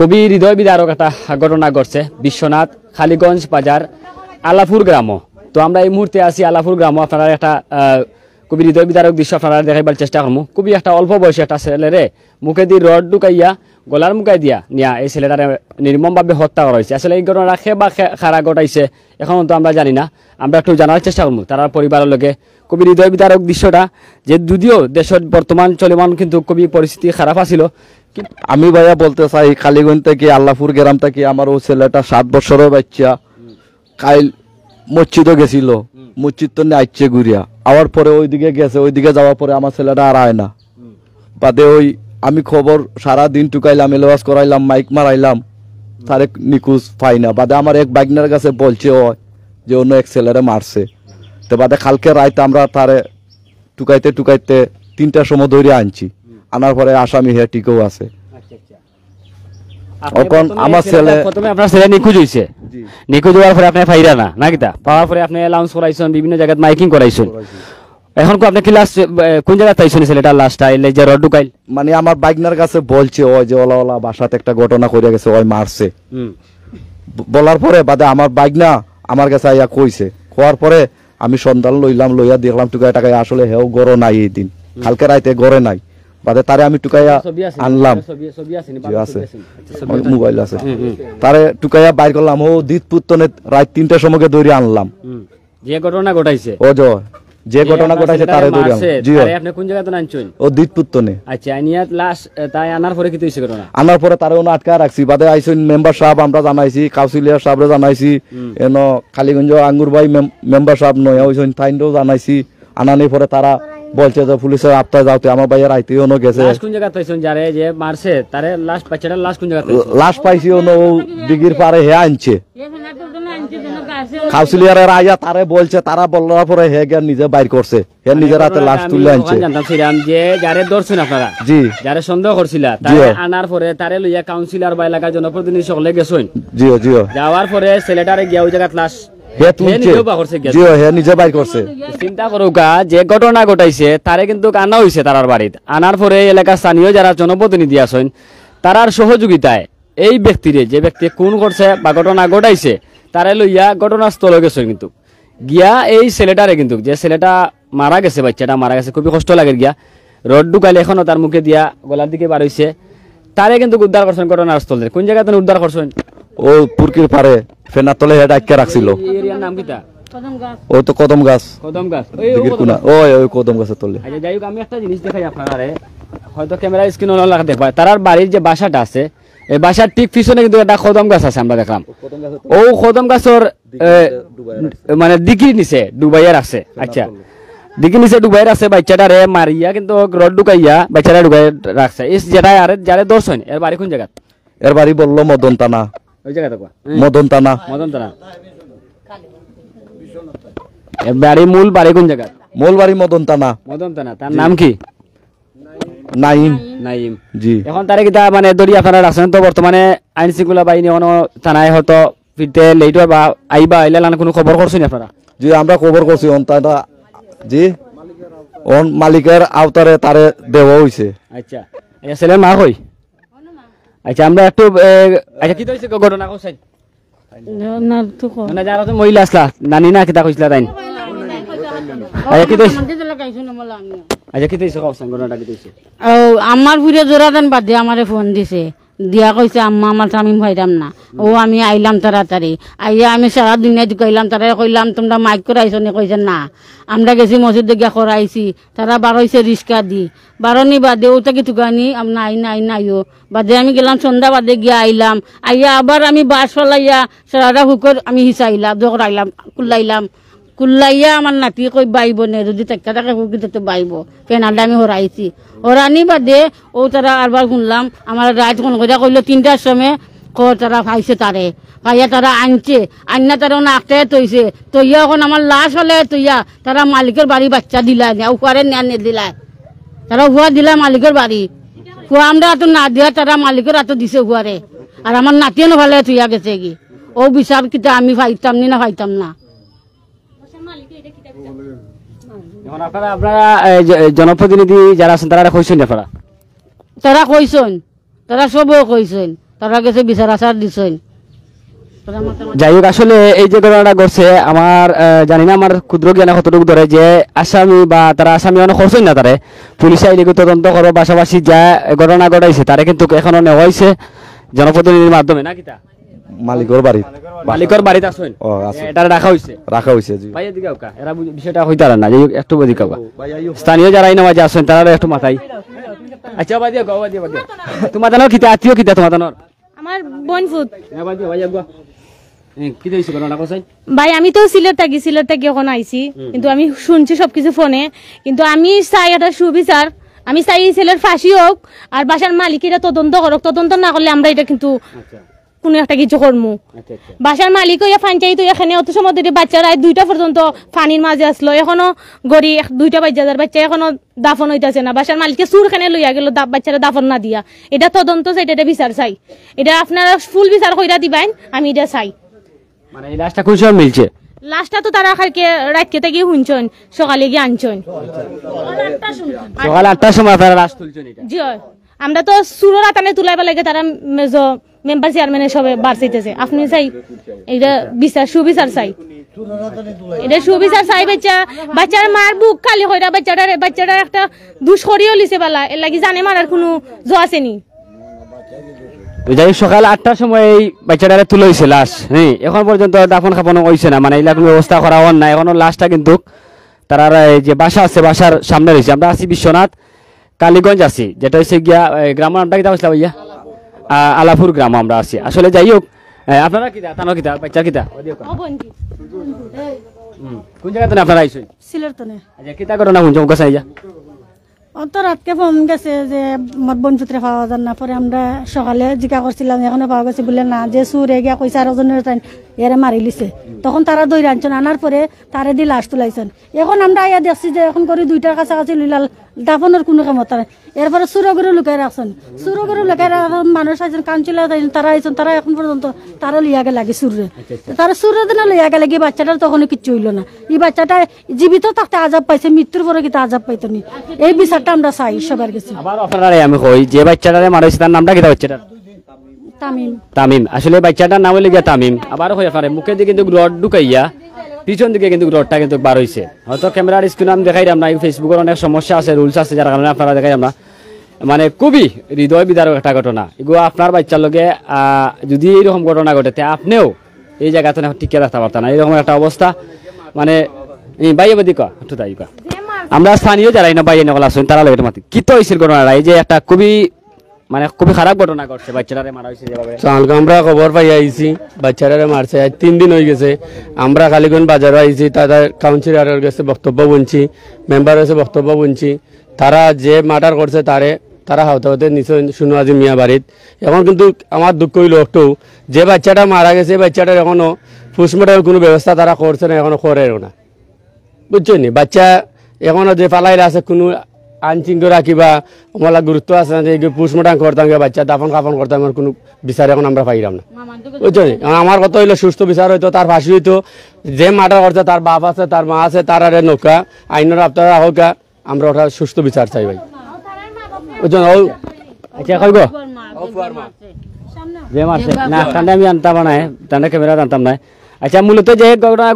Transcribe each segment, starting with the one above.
কবি হৃদয় বিদারক একটা ঘটনা ঘটছে বিশ্বনাথ খালিগঞ্জ বাজার আলাপুর গ্রাম তো আমরা এই মুহূর্তে আছি আলাপুর গ্রাম আপনারা একটা কবি হৃদয় বিদারক দৃশ্য আপনারা দেখাইবার চেষ্টা করবো কবি একটা অল্প বয়সে একটা ছেলেরে মুখে দিয়ে রড ঢুকাইয়া গলার মুখাই দিয়া নিয়া এই ছেলেটারে নির্মমভাবে হত্যা করা হয়েছে আসলে এই ঘটনা খে বা খারা ঘটাইছে এখন তো আমরা জানি না আমরা একটু জানার চেষ্টা করবো তার পরিবারের লোকে কবি হৃদয় বিদারক দৃশ্যটা যে যদিও দেশের বর্তমান চলমান কিন্তু কবি পরিস্থিতি খারাপ আসিল আমি ভাইয়া বলতে চাই কালীগঞ্জ থেকে আল্লাহপুর গ্রাম থেকে আমার ও ছেলেটা সাত বছরের বাচ্চা কাইল মসজিদও গেছিল মসজিদ তো আইচ্ছে ঘুরিয়া আবার পরে ওইদিকে গেছে ওইদিকে যাওয়ার পরে আমার ছেলেটা আর আয় না বাদে ওই আমি খবর সারা দিন টুকাইলাম এলোবাস করাইলাম মাইক মারাইলাম তারে নিখোঁজ পাই না বাদে আমার এক বাইকনার কাছে বলছে ও যে অন্য এক ছেলেরা মারছে তো বাদে কালকে রাইতে আমরা তারে টুকাইতে টুকাইতে তিনটার সময় ধরে আনছি আনার পরে আসামি হে টিকেও আছে আচ্ছা, আচ্ছা। বিভিন্ন এখন কি লাস্ট মানে কাছে বলছে ওই যে ওলা ওলা বাসাতে একটা ঘটনা করে গেছে ওই মারছে বলার পরে বাদে আমার বাইক না আমার কাছে আইয়া কইছে কোয়ার পরে আমি সন্ধান লইলাম লইয়া দেখলাম টুকা টাকা আসলে হেও গড় নাই এই দিন কালকে রাইতে গড়ে নাই বাদে তারে আমি টুকাইয়া আনলাম আছে মোবাইল আছে হ্যাঁ, হ্যাঁ। তারে টুকাইয়া বাইর করলাম ও রাত তিনটার সময় দৌড়ে আনলাম যে ঘটনা ঘটাইছে ও যে ঘটনা ঘটাইছে তারে দৌড়ে জি আপনি কোন জায়গাতে আনছেন ও আচ্ছা লাশ তাই আনার পরে কি হইছে ঘটনা আনার পরে তারে ওনা আটকা রাখছি বাদে আইছেন মেম্বার সাহেব আমরা জানাইছি কাউসিলিয়া সাহেবরে জানাইছি এন কালীগঞ্জ আঙ্গুর ভাই মেম্বার সাহেব নয়া হইছেন তাইনরও জানাইছি আনানির পরে তারা বলছে তো পুলিশের আপনার যাওতে আমার ভাইয়ের আইতে অন্য গেছে কোন জায়গা যারে যে মারছে তারে কোন জায়গা পাইছন পাইছে পাইছি ডিগির পারে হে আনছে আয়া তারে বলছে তারা বলার পরে হে গিয়ে নিজে বাইর করছে হে নিজের হাতে লাশ তুলে আনছে জানতাম যে যারে ধরছেন আপনারা জি যারে সন্দেহ করছিলা তারে আনার পরে তারে লইয়া কাউন্সিলর বা এলাকার জনপ্রতিনিধি সকলে গেছেন জিও জিও যাওয়ার পরে ছেলেটারে গিয়া ওই জায়গায় লাশ কিন্তু আনা স্থানীয় এই যে ব্যক্তি ঘটনাস্থলে গেছে কিন্তু গিয়া এই ছেলেটারে কিন্তু যে ছেলেটা মারা গেছে বাচ্চাটা মারা গেছে খুবই কষ্ট লাগে গিয়া রড ঢুকাইলে এখন তার মুখে দিয়া গলার দিকে বাড়িছে তারে কিন্তু উদ্ধার করছেন ঘটনাস্থল কোন জায়গাতে উদ্ধার করছেন ও পুরকির পারে ফেনার তলে হেড আটকে রাখছিল আছে মানে দিকি নিছে ডুবাইয়া আছে আচ্ছা দিকি নিছে ডুবাই আছে বাচ্চাটা রে মারিয়া কিন্তু রড ঢুকাইয়া বাচ্চাটা ঢুকাই রাখছে ইস যেটা আরে যারে দর্শন এর বাড়ি কোন জায়গা এর বাড়ি বললো মদন টানা ওই জায়গায় থাকবা মদন টানা মদন টানা বাড়ি মূল বাড়ি কোন জায়গা মূল বাড়ি মদন টানা মদন টানা তার নাম কি নাইম নাইম জি এখন তারে কিতা মানে দড়ি আপনারা আছেন তো বর্তমানে আইন শৃঙ্খলা বাহিনী অন থানায় হয়তো ফিরতে লেট বা আইবা আইলে লান কোনো খবর করছেন আপনারা জি আমরা খবর করছি অন তারা জি অন মালিকের আওতারে তারে দেওয়া হইছে আচ্ছা ছেলের মা কই আচ্ছা আমরা একটু আচ্ছা, আচ্ছা কি হয়েছে ঘটনা কোসাই না যারা মহিলা আসলা নানি কিতা কইছিলা তাই আচ্ছা, আচ্ছা, আমার ফুরে জোড়া দেন বাদ দিয়ে আমারে ফোন দিছে দিয়া কইছে আম্মা আমার স্বামী ভাইরাম না ও আমি আইলাম তাড়াতাড়ি আইয়া আমি সারা দিনে ঢুকাইলাম তারা কইলাম তোমরা মাইক করাইছো নে কইছে না আমরা গেছি মসজিদ গিয়া করাইছি তারা বারোইছে রিক্সা দি বারোনি বাদে ও তাকে ঢুকানি আমরা আইনা আইনা আইও বাদে আমি গেলাম সন্ধ্যা বাদে গিয়া আইলাম আইয়া আবার আমি বাস ফলাইয়া সারাটা হুকর আমি হিসাইলাম আইলাম কুল্লাইলাম কুল্লাইয়া আমার নাতি কই বাইব নে যদি টেক্কা টাকা কুকিতে তো বাইব কেনাডা আমি হরাইছি হরানি বাদে ও তারা আরবার শুনলাম আমার রাত কোন কথা কইলো তিনটার সময় ক তারা ভাইছে তারে ভাইয়া তারা আনছে আন্না তারা ওনা আঁকতে তৈছে তৈয়া এখন আমার লাশ হলে তৈয়া তারা মালিকের বাড়ি বাচ্চা দিলা নে উকুয়ারে নেয়া নে দিলায় তারা হুয়া দিলা মালিকের বাড়ি হুয়া আমরা তো না দিয়া তারা মালিকের হাতে দিছে হুয়ারে আর আমার নাতিও ভালো তুইয়া গেছে কি ও বিচার কিটা আমি ভাইতাম নি না ভাইতাম না তখন আপনারা জনপ্রতিনিধি যারা আছেন তারা কইছেন আপনারা তারা কইছেন তারা সবও কইছেন তারা গেছে বিচার আচার দিছেন যাই হোক আসলে এই যে ঘটনাটা ঘটছে আমার জানি না আমার ক্ষুদ্র জ্ঞানে কতটুকু ধরে যে আসামি বা তারা আসামি অনেক হচ্ছেন না তারে পুলিশে এদিকে তদন্ত করবো পাশাপাশি যা ঘটনা ঘটাইছে তারা কিন্তু এখনো নেওয়া হয়েছে জনপ্রতিনিধির মাধ্যমে না কিতা মালিকর বাড়ি মালিকর বাড়িতে আছেন ও আছে এটা রাখা হইছে রাখা হইছে জি ভাই এদিকে ওকা এরা বিষয়টা হইতা না যে একটু স্থানীয় যারা নামাজে আছেন তারা একটু মাথায় আচ্ছা বাদি বাদি বাদি তোমার জানো তোমার জানো আমার বোন ফুত বাদি ভাই আমি তো সিলেট থাকি সিলেট থাকি এখন আইছি কিন্তু আমি শুনছি সবকিছু ফোনে কিন্তু আমি চাই একটা সুবিচার আমি চাই ছেলের ফাঁসি হোক আর বাসার এটা তদন্ত করুক তদন্ত না করলে আমরা এটা কিন্তু আচ্ছা। কোনো একটা কিছু কর্ম আচ্ছা, আচ্ছা। বাসার মালিক ইয়া ফাঞ্চাইত এখানে অত সময় ধরে বাচ্চারা দুইটা পর্যন্ত ফানির মাঝে আসলো এখনো গড়ি দুইটা বাচ্চা যার বাচ্চা এখনো দাফন হইতেছে না বাসার মালিককে চুরখানে লইয়া গেল বাচ্চারা দাফন না দিয়া এটা তদন্ত চাই এটা বিচার চাই এটা আপনারা ফুল বিচার কইরা দিবেন আমি এটা চাই মানে এই লাশটা কোন মিলছে লাস্টটা তো তারা খালকে রাতকে থেকে হুনছেন সকালে গিয়ে আনছেন সকাল আটটার সময় আপনারা লাশ তুলছেন জি আমরা তো সুরো রাতানে তুলাইবার লাগে তারা মেজ মেম্বার চেয়ারম্যানের সবে বার চাইতেছে আপনি চাই এটা বিচার সুবিচার চাই এটা সুবিচার চাই বাচ্চা বাচ্চার মার বুক খালি হইরা বাচ্চাটার বাচ্চাটার একটা দুষ লিছে বালা এর লাগি জানে মারার কোনো জো আছে যাই সকাল আটটার সময় এই বাচ্চাটারে তুলে হয়েছে লাশ হ্যাঁ এখন পর্যন্ত দাফন খাপানো হয়েছে না মানে এগুলো ব্যবস্থা করা হন না এখনো লাশটা কিন্তু তারা যে বাসা আছে বাসার সামনে রয়েছে আমরা আছি বিশ্বনাথ কালীগঞ্জ আছি যেটা হচ্ছে গিয়া গ্রামের নামটা কি ভাইয়া আলাপুর গ্রাম আমরা আছি আসলে যাই হোক আপনারা কিতা তানো কিতা বাচ্চা কিতা কোন জায়গাতে আপনারা আচ্ছা কিতা কোন অত রাতকে ফোন গেছে যে পাওয়া যান না পরে আমরা সকালে জিজ্ঞা করছিলাম এখনো পাওয়া গেছে বলে না যে সুরে গিয়া কইছে আর ওজনের এরে মারি লিছে তখন তারা দই আনার পরে তারে দিয়ে লাশ তুলাইছেন এখন আমরা আইয়া দেখছি যে এখন করে দুইটার কাছাকাছি লইলাল দাফনের কোনো ক্ষমতা নাই এরপরে সুরগুরু লুকাই রাখছেন সুরগুরু লুকাই রাখছেন মানুষ আছেন কাউন্সিলার তারা আছেন তারা এখন পর্যন্ত তারা লইয়াকে লাগে সুরে আচ্ছা, আচ্ছা। তারা সুরের দিনে লইয়াকে লাগে বাচ্চাটার তখন কিচ্ছু হইল না এই বাচ্চাটা জীবিত থাকতে আজাব পাইছে মৃত্যুর পরে কিন্তু আজাব পাইতো নি এই বিচারটা আমরা চাই সবার কাছে আবার আমি কই যে বাচ্চাটারে মারা তার নামটা কি বাচ্চাটা তামিম তামিম আসলে বাচ্চাটার নাম হইলে গিয়া তামিম আবার হয়ে পারে মুখে দিয়ে কিন্তু গ্লড ঢুকাইয়া পিছন দিকে কিন্তু রোডটা কিন্তু বার হয়েছে হয়তো ক্যামেরার স্ক্রিন আমি দেখাই না ফেসবুকের অনেক সমস্যা আছে রুলস আছে যার কারণে আপনারা দেখাই না মানে খুবই হৃদয় বিদারক একটা ঘটনা এগুলো আপনার বাচ্চার লগে যদি এইরকম ঘটনা ঘটে আপনিও এই জায়গাতে টিকে রাখতে পারত না এইরকম একটা অবস্থা মানে বাইয়ে বাদি তাই আমরা স্থানীয় যারা না বাইয়ে নকল আসুন তারা লোক মাতি কি তো ঘটনাটা এই যে একটা খুবই মানে খুবই খারাপ ঘটনা ঘটছে বাচ্চারা মারা হয়েছে যেভাবে কালকে আমরা খবর পাই আইছি বাচ্চারা মারছে আজ তিন দিন হয়ে গেছে আমরা কালীগঞ্জ বাজারে আইছি তারা কাউন্সিলরের কাছে বক্তব্য বলছি মেম্বার কাছে বক্তব্য বলছি তারা যে মার্ডার করছে তারে তারা হাওতে হাওতে নিচে শুনো আজি মিয়া বাড়িত এখন কিন্তু আমার দুঃখ হইল একটু যে বাচ্চাটা মারা গেছে বাচ্চাটার এখনও পোস্টমর্টমের কোনো ব্যবস্থা তারা করছে না এখনও করেও না বুঝছেন বাচ্চা এখনও যে পালাইলে আছে কোনো আনচিন্ত রাখিবা আমার গুরুত্ব আছে না যে পোস্টমর্টম করতাম বাচ্চা দাফন কাফন করতাম আমার কোনো বিচার এখন আমরা পাইলাম না বুঝছো আমার কথা হইলো সুস্থ বিচার হইতো তার ফাঁসি হইতো যে মার্ডার করছে তার বাপ আছে তার মা আছে তার আরে নৌকা আইনের আপনারা হোকা আমরা ওটা সুস্থ বিচার চাই ভাই বুঝছো আচ্ছা যে মারছে না আমি আনতাম না তান্ডে ক্যামেরা আনতাম না আচ্ছা মূলত যে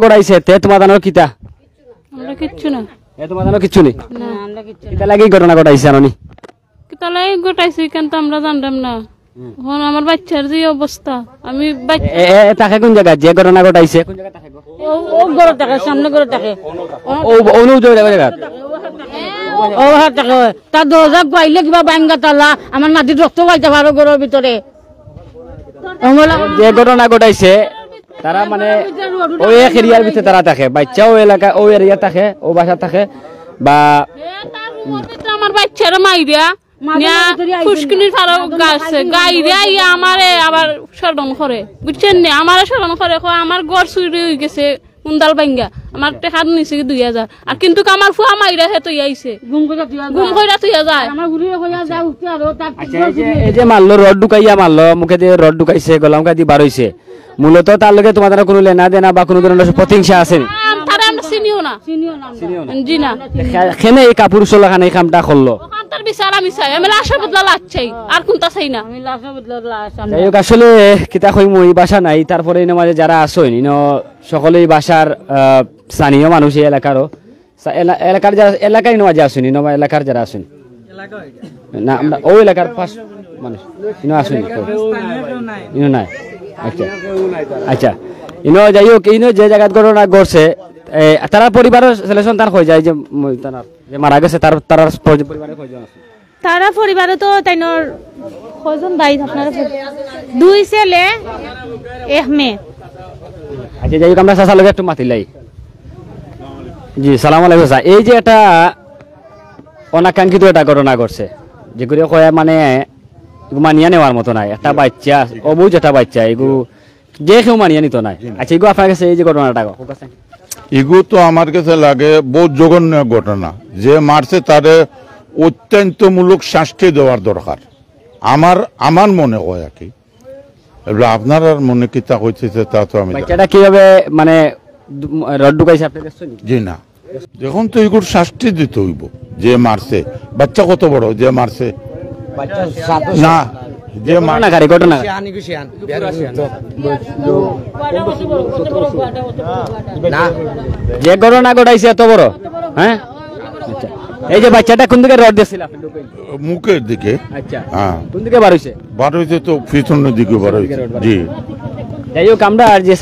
গড়াইছে তে তোমার দানোর কিতা কিচ্ছু না এ তোমার জানো কিচ্ছু নেই এটা না হন আমার বাচ্চার যে অবস্থা আমি তাকে কোন জায়গা যে থাকে সামনে ঘর থাকে ও অনু জায়গা জায়গা ও হাত থাকে তার দরজা গাইলে কিবা বাঙ্গা তালা আমার নাতির রক্ত পাইতে পারো ঘরের ভিতরে যে ঘটনা ঘটাইছে তারা মানে ওই এক এরিয়ার ভিতরে তারা থাকে বাচ্চাও এলাকা ওই এরিয়া থাকে ও বাসা থাকে বা আমার বাচ্চারা মাই ফুসকুলির আমার গাছে স্মরণ করে বুঝছেন আমার আমারে স্মরণ করে আমার গড় চুরি হয়ে গেছে কুন্দাল বাঙ্গা আমার আচ্ছা। টেকা নিছে দুই হাজার আর কিন্তু আমার ফুয়া মাইরা হে তৈয়া আইছে ঘুম কইরা তৈয়া যায় আমার ঘুরে কইয়া যা উঠতে আর এই যে মারলো রড ঢুকাইয়া মারলো মুখে দিয়ে রড ঢুকাইছে গলাম কাদি বার মূলত তার লগে তোমার কোনো লেনা দেনা বা কোনো ধরনের প্রতিহিংসা আছে তারা এই কাপুরুষ লাগান এই কামটা করলো আসলে কিতা কইম মই বাসা নাই তারপরে মাঝে যারা আসইন ইনো সকলেই বাসার স্থানীয় মানুষ এই এলাকারও এলাকার যারা এলাকায় মাঝে আসুন এলাকার যারা আসুন না আমরা এলাকার ফার্স্ট মানুষ আসুন নাই আচ্ছা আচ্ছা ইনো যাই হোক ইনো যে জায়গা ঘটনা ঘটছে তারা পরিবারের ছেলে সন্তান হয়ে যায় যে মারা গেছে তার তার পরিবারের কয়জন আছে তারা পরিবারে তো তাই কয়জন ভাই আপনারা দুই ছেলে এক মেয়ে আচ্ছা, যাই আমরা সাসা লোক একটু জি সালাম আলাইকুম স্যার এই যে এটা অনাকাঙ্ক্ষিত এটা ঘটনা ঘটছে যেগুলো মানে মানিয়া নেওয়ার মতো নাই একটা বাচ্চা অবুজ একটা বাচ্চা এগু যে কেউ মানিয়া নিত নাই আচ্ছা এগু আপনার কাছে এই যে ঘটনাটা এগু তো আমার কাছে লাগে বহুত জঘন্য ঘটনা যে মারছে তারে অত্যন্তমূলক শাস্তি দেওয়ার দরকার আমার আমার মনে হয় আর কি আপনার আর মনে কি তা হইতেছে তা তো আমি এটা কিভাবে মানে রড জি না যখন তো এগুলো শাস্তি দিতে হইব যে মারছে বাচ্চা কত বড় যে মারছে না যে ঘটনা যে ঘটনা ঘটাইছে এত বড় হ্যাঁ আচ্ছা এই যে বাচ্চাটা কোন দিকে রড দিয়েছিল মুখের দিকে আচ্ছা হ্যাঁ কোন দিকে বার হইছে বার তো পিছনের দিকে বার জি যাই হোক আমরা আর যে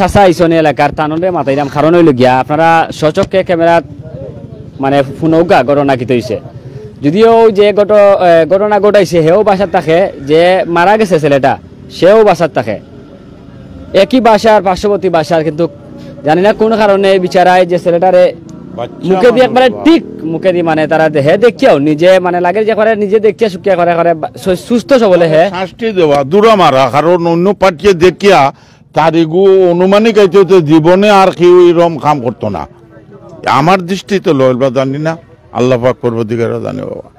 এলাকার তানরে মাতাইরাম কারণ হইল গিয়া আপনারা সচককে ক্যামেরা মানে ফুনৌকা ঘটনা যদিও যে ঘটনা ঘটাইছে হেও বাসার থাকে যে মারা গেছে ছেলেটা সেও বাসার থাকে একই বাসার পার্শ্ববর্তী বাসার কিন্তু জানি না কোন কারণে বিচারায় যে ছেলেটারে মুখে দিয়ে একবারে ঠিক মুখে দিয়ে মানে তারা হে দেখিয়াও নিজে মানে লাগে যে করে নিজে দেখিয়া সুখিয়া করে করে সুস্থ সবলে হে শাস্তি দেওয়া দূর মারা কারণ অন্য পাঠিয়ে দেখিয়া তারিগু অনুমানিক জীবনে আর কেউ এরম কাম করতো না আমার দৃষ্টিতে লইল বা জানি না আল্লাহ পাক পর্বদিগারও জানি বাবা